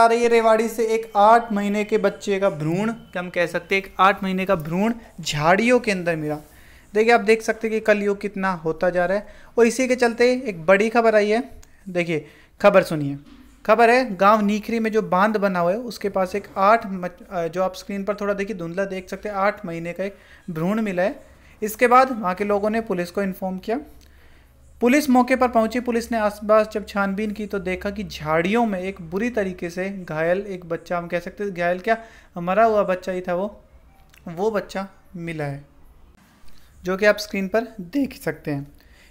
आ रही है रेवाड़ी से एक आठ महीने के बच्चे का भ्रूण हम कह सकते हैं एक आठ महीने का भ्रूण झाड़ियों के अंदर मिला देखिए आप देख सकते हैं कि कलयुग कितना होता जा रहा है और इसी के चलते एक बड़ी खबर आई है देखिए खबर सुनिए खबर है गांव नीखरी में जो बांध बना हुआ है उसके पास एक आठ जो आप स्क्रीन पर थोड़ा देखिए धुंधला देख सकते हैं आठ महीने का एक भ्रूण मिला है इसके बाद वहाँ के लोगों ने पुलिस को इन्फॉर्म किया पुलिस मौके पर पहुंची पुलिस ने आसपास जब छानबीन की तो देखा कि झाड़ियों में एक बुरी तरीके से घायल एक बच्चा हम कह सकते हैं घायल क्या मरा हुआ बच्चा ही था वो वो बच्चा मिला है जो कि आप स्क्रीन पर देख सकते हैं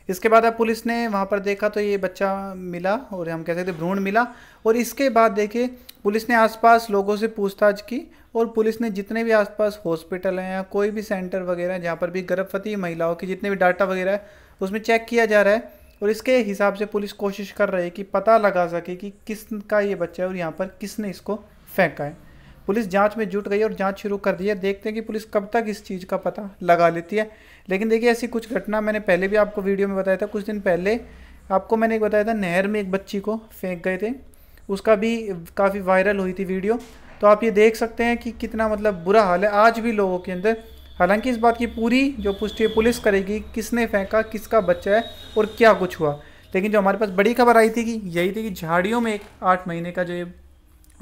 इसके बाद अब पुलिस ने वहाँ पर देखा तो ये बच्चा मिला और हम कह सकते भ्रूण मिला और इसके बाद देखे पुलिस ने आसपास लोगों से पूछताछ की और पुलिस ने जितने भी आसपास हॉस्पिटल हैं या कोई भी सेंटर वगैरह जहाँ पर भी गर्भवती महिलाओं के जितने भी डाटा वगैरह है उसमें चेक किया जा रहा है और इसके हिसाब से पुलिस कोशिश कर रही है कि पता लगा सके कि किस का ये बच्चा है और यहाँ पर किसने इसको फेंका है पुलिस जांच में जुट गई और जांच शुरू कर दी है देखते हैं कि पुलिस कब तक इस चीज़ का पता लगा लेती है लेकिन देखिए ऐसी कुछ घटना मैंने पहले भी आपको वीडियो में बताया था कुछ दिन पहले आपको मैंने एक बताया था नहर में एक बच्ची को फेंक गए थे उसका भी काफ़ी वायरल हुई थी वीडियो तो आप ये देख सकते हैं कि कितना मतलब बुरा हाल है आज भी लोगों के अंदर हालांकि इस बात की पूरी जो पुष्टि पुलिस करेगी किसने फेंका किसका बच्चा है और क्या कुछ हुआ लेकिन जो हमारे पास बड़ी खबर आई थी कि यही थी कि झाड़ियों में एक आठ महीने का जो ये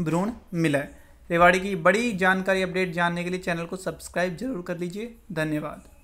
भ्रूण मिला है रेवाड़ी की बड़ी जानकारी अपडेट जानने के लिए चैनल को सब्सक्राइब जरूर कर लीजिए धन्यवाद